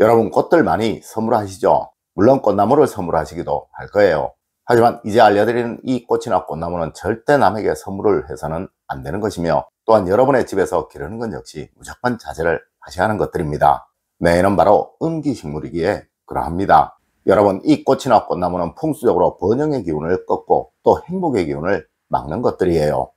여러분 꽃들 많이 선물하시죠? 물론 꽃나무를 선물하시기도 할 거예요. 하지만 이제 알려드리는 이 꽃이나 꽃나무는 절대 남에게 선물을 해서는 안 되는 것이며 또한 여러분의 집에서 기르는 건 역시 무조건 자제를 하셔야 하는 것들입니다. 내는 바로 음기식물이기에 그러합니다. 여러분 이 꽃이나 꽃나무는 풍수적으로 번영의 기운을 꺾고 또 행복의 기운을 막는 것들이에요.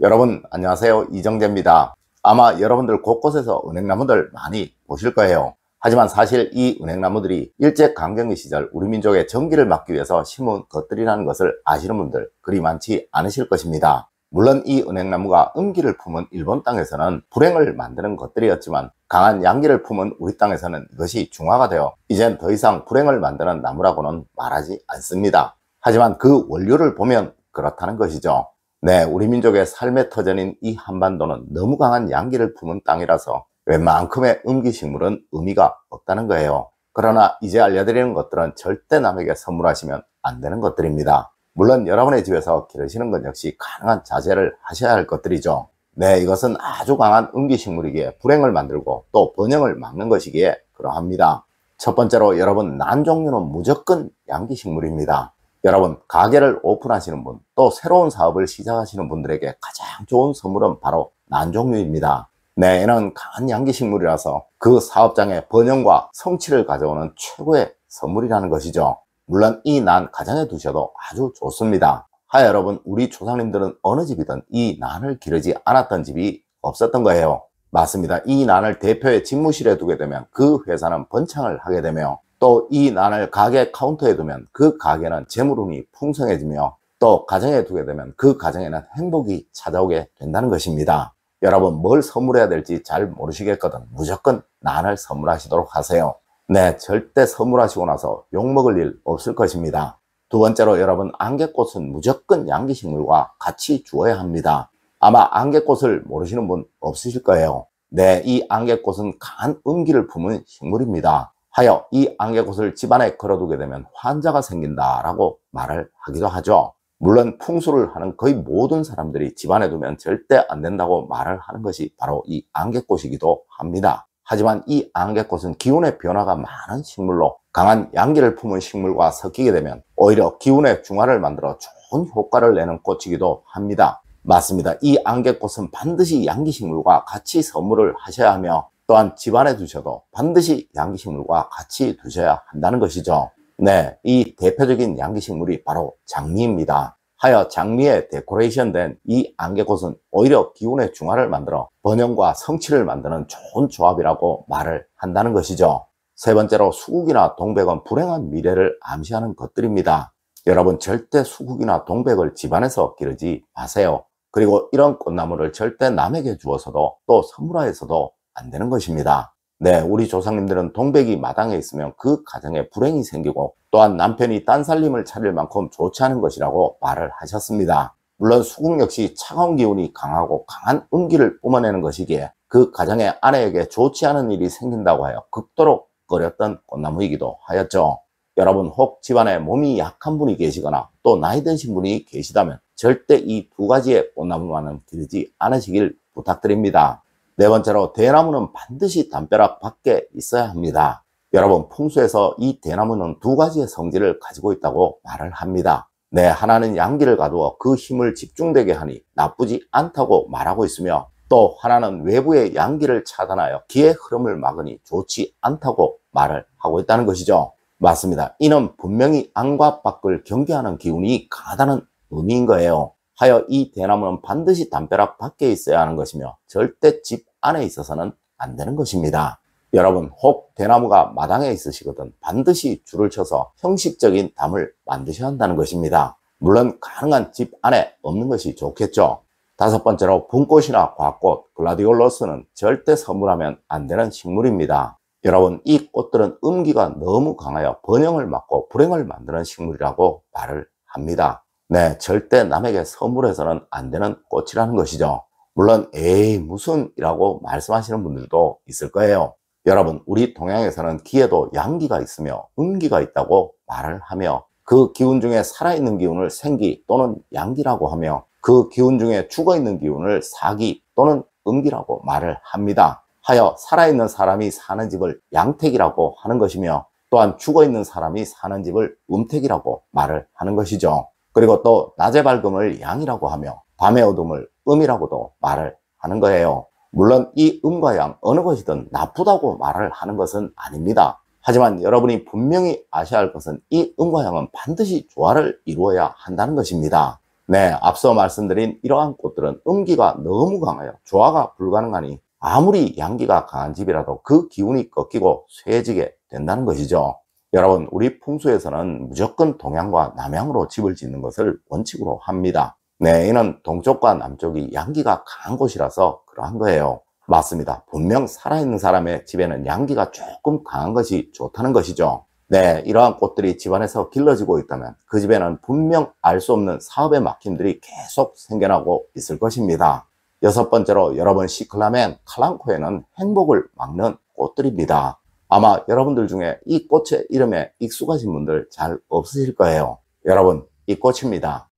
여러분 안녕하세요 이정재입니다. 아마 여러분들 곳곳에서 은행나무들 많이 보실 거예요. 하지만 사실 이 은행나무들이 일제강점기 시절 우리 민족의 전기를 막기 위해서 심은 것들이라는 것을 아시는 분들 그리 많지 않으실 것입니다. 물론 이 은행나무가 음기를 품은 일본 땅에서는 불행을 만드는 것들이었지만 강한 양기를 품은 우리 땅에서는 이것이 중화가 되어 이젠 더 이상 불행을 만드는 나무라고는 말하지 않습니다. 하지만 그 원료를 보면 그렇다는 것이죠. 네, 우리 민족의 삶의 터전인 이 한반도는 너무 강한 양기를 품은 땅이라서 웬만큼의 음기식물은 의미가 없다는 거예요. 그러나 이제 알려드리는 것들은 절대 남에게 선물하시면 안 되는 것들입니다. 물론 여러분의 집에서 기르시는 건 역시 가능한 자제를 하셔야 할 것들이죠. 네, 이것은 아주 강한 음기식물이기에 불행을 만들고 또 번영을 막는 것이기에 그러합니다. 첫 번째로 여러분 난 종류는 무조건 양기식물입니다. 여러분 가게를 오픈하시는 분 또 새로운 사업을 시작하시는 분들에게 가장 좋은 선물은 바로 난종류입니다 내에는 네, 강한 양기식물이라서 그 사업장의 번영과 성취를 가져오는 최고의 선물이라는 것이죠 물론 이 난 가정에 두셔도 아주 좋습니다 하 여러분 우리 조상님들은 어느 집이든 이 난을 기르지 않았던 집이 없었던 거예요 맞습니다 이 난을 대표의 집무실에 두게 되면 그 회사는 번창을 하게 되며 또이 난을 가게 카운터에 두면 그 가게는 재물운이 풍성해지며 또 가정에 두게 되면 그 가정에는 행복이 찾아오게 된다는 것입니다. 여러분 뭘 선물해야 될지 잘 모르시겠거든 무조건 난을 선물하시도록 하세요. 네, 절대 선물하시고 나서 욕먹을 일 없을 것입니다. 두 번째로 여러분 안개꽃은 무조건 양기식물과 같이 주어야 합니다. 아마 안개꽃을 모르시는 분 없으실 거예요. 네, 이 안개꽃은 강한 음기를 품은 식물입니다. 하여 이 안개꽃을 집안에 걸어두게 되면 환자가 생긴다라고 말을 하기도 하죠. 물론 풍수를 하는 거의 모든 사람들이 집안에 두면 절대 안 된다고 말을 하는 것이 바로 이 안개꽃이기도 합니다. 하지만 이 안개꽃은 기운의 변화가 많은 식물로 강한 양기를 품은 식물과 섞이게 되면 오히려 기운의 중화를 만들어 좋은 효과를 내는 꽃이기도 합니다. 맞습니다. 이 안개꽃은 반드시 양기식물과 같이 선물을 하셔야 하며 또한 집안에 두셔도 반드시 양기식물과 같이 두셔야 한다는 것이죠. 네, 이 대표적인 양기식물이 바로 장미입니다. 하여 장미에 데코레이션 된 이 안개꽃은 오히려 기운의 중화를 만들어 번영과 성취를 만드는 좋은 조합이라고 말을 한다는 것이죠. 세 번째로 수국이나 동백은 불행한 미래를 암시하는 것들입니다. 여러분 절대 수국이나 동백을 집안에서 기르지 마세요. 그리고 이런 꽃나무를 절대 남에게 주어서도 또선물화에서도 안 되는 것입니다. 네, 우리 조상님들은 동백이 마당에 있으면 그 가정에 불행이 생기고 또한 남편이 딴살림을 차릴 만큼 좋지 않은 것이라고 말을 하셨습니다. 물론 수국 역시 차가운 기운이 강하고 강한 음기를 뿜어내는 것이기에 그 가정의 아내에게 좋지 않은 일이 생긴다고 하여 극도로 꺼렸던 꽃나무이기도 하였죠. 여러분 혹 집안에 몸이 약한 분이 계시거나 또 나이 드신 분이 계시다면 절대 이 두 가지의 꽃나무만은 기르지 않으시길 부탁드립니다. 네 번째로 대나무는 반드시 담벼락 밖에 있어야 합니다. 여러분 풍수에서 이 대나무는 두 가지의 성질을 가지고 있다고 말을 합니다. 네, 하나는 양기를 가두어 그 힘을 집중되게 하니 나쁘지 않다고 말하고 있으며 또 하나는 외부의 양기를 차단하여 기의 흐름을 막으니 좋지 않다고 말을 하고 있다는 것이죠. 맞습니다. 이는 분명히 안과 밖을 경계하는 기운이 강하다는 의미인 거예요. 하여 이 대나무는 반드시 담벼락 밖에 있어야 하는 것이며 절대 집 안에 있어서는 안 되는 것입니다. 여러분 혹 대나무가 마당에 있으시거든 반드시 줄을 쳐서 형식적인 담을 만드셔야 한다는 것입니다. 물론 가능한 집 안에 없는 것이 좋겠죠. 다섯 번째로 b 꽃이나 과꽃, 글라디올러스는 절대 선물하면 안 되는 식물입니다. 여러분 이 꽃들은 음기가 너무 강하여 번영을 막고 불행을 만드는 식물이라고 말을 합니다. 네, 절대 남에게 선물해서는 안 되는 꽃이라는 것이죠. 물론 에이 무슨 이라고 말씀하시는 분들도 있을 거예요. 여러분 우리 동양에서는 기에도 양기가 있으며 음기가 있다고 말을 하며 그 기운 중에 살아있는 기운을 생기 또는 양기라고 하며 그 기운 중에 죽어있는 기운을 사기 또는 음기라고 말을 합니다. 하여 살아있는 사람이 사는 집을 양택이라고 하는 것이며 또한 죽어있는 사람이 사는 집을 음택이라고 말을 하는 것이죠. 그리고 또 낮의 밝음을 양이라고 하며 밤의 어둠을 음이라고도 말을 하는 거예요. 물론 이 음과 양 어느 것이든 나쁘다고 말을 하는 것은 아닙니다. 하지만 여러분이 분명히 아셔야 할 것은 이 음과 양은 반드시 조화를 이루어야 한다는 것입니다. 네, 앞서 말씀드린 이러한 꽃들은 음기가 너무 강하여 조화가 불가능하니 아무리 양기가 강한 집이라도 그 기운이 꺾이고 쇠해지게 된다는 것이죠. 여러분 우리 풍수에서는 무조건 동양과 남양으로 집을 짓는 것을 원칙으로 합니다 내에는 네, 동쪽과 남쪽이 양기가 강한 곳이라서 그러한 거예요 맞습니다 분명 살아있는 사람의 집에는 양기가 조금 강한 것이 좋다는 것이죠 네 이러한 꽃들이 집안에서 길러지고 있다면 그 집에는 분명 알 수 없는 사업의 막힘들이 계속 생겨나고 있을 것입니다 여섯 번째로 여러분 시클라멘 칼랑코에는 행복을 막는 꽃들입니다 아마 여러분들 중에 이 꽃의 이름에 익숙하신 분들 잘 없으실 거예요. 여러분, 이 꽃입니다.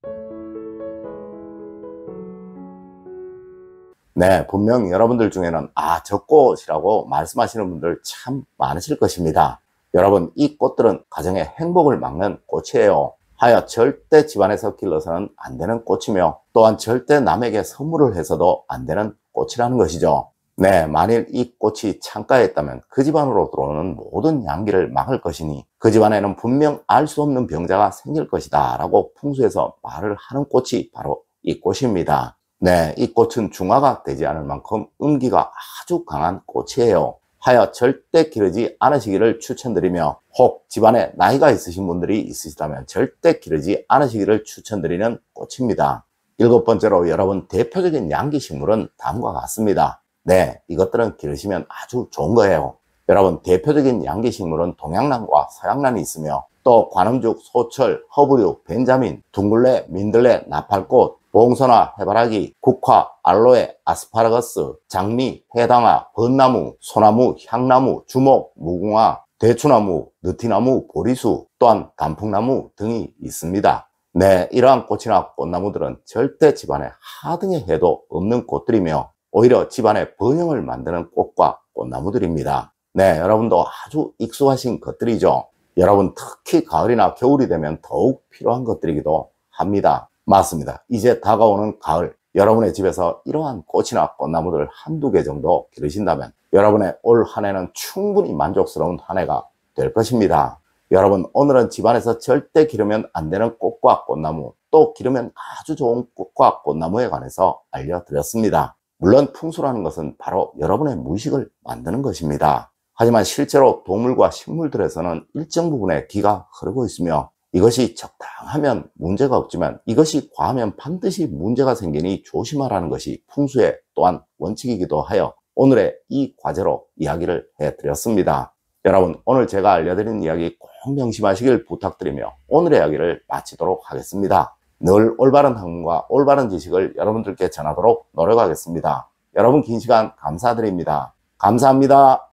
네, 분명 여러분들 중에는 아, 저 꽃이라고 말씀하시는 분들 참 많으실 것입니다. 여러분, 이 꽃들은 가정의 행복을 막는 꽃이에요. 하여 절대 집안에서 길러서는 안 되는 꽃이며 또한 절대 남에게 선물을 해서도 안 되는 꽃이라는 것이죠. 네, 만일 이 꽃이 창가에있다면그 집안으로 들어오는 모든 양기를 막을 것이니 그 집안에는 분명 알 수 없는 병자가 생길 것이다 라고 풍수에서 말을 하는 꽃이 바로 이 꽃입니다. 네, 이 꽃은 중화가 되지 않을 만큼 음기가 아주 강한 꽃이에요. 하여 절대 기르지 않으시기를 추천드리며 혹 집안에 나이가 있으신 분들이 있으시다면 절대 기르지 않으시기를 추천드리는 꽃입니다. 일곱 번째로 여러분 대표적인 양기 식물은 다음과 같습니다. 네, 이것들은 기르시면 아주 좋은 거예요. 여러분, 대표적인 양계식물은 동양란과 서양란이 있으며 또 관음죽, 소철, 허브류, 벤자민, 둥글레, 민들레, 나팔꽃, 봉선화, 해바라기, 국화, 알로에, 아스파라거스, 장미, 해당화, 벚나무, 소나무, 향나무, 주목, 무궁화, 대추나무, 느티나무, 보리수, 또한 단풍나무 등이 있습니다. 네, 이러한 꽃이나 꽃나무들은 절대 집안에 하등의 해도 없는 꽃들이며 오히려 집안에 번영을 만드는 꽃과 꽃나무들입니다. 네, 여러분도 아주 익숙하신 것들이죠. 여러분 특히 가을이나 겨울이 되면 더욱 필요한 것들이기도 합니다. 맞습니다. 이제 다가오는 가을, 여러분의 집에서 이러한 꽃이나 꽃나무들 한두 개 정도 기르신다면 여러분의 올 한 해는 충분히 만족스러운 한 해가 될 것입니다. 여러분 오늘은 집안에서 절대 기르면 안 되는 꽃과 꽃나무 또 기르면 아주 좋은 꽃과 꽃나무에 관해서 알려드렸습니다. 물론 풍수라는 것은 바로 여러분의 무의식을 만드는 것입니다. 하지만 실제로 동물과 식물들에서는 일정 부분의 기가 흐르고 있으며 이것이 적당하면 문제가 없지만 이것이 과하면 반드시 문제가 생기니 조심하라는 것이 풍수의 또한 원칙이기도 하여 오늘의 이 과제로 이야기를 해드렸습니다. 여러분 오늘 제가 알려드린 이야기 꼭 명심하시길 부탁드리며 오늘의 이야기를 마치도록 하겠습니다. 늘 올바른 학문과 올바른 지식을 여러분들께 전하도록 노력하겠습니다. 여러분 긴 시간 감사드립니다. 감사합니다.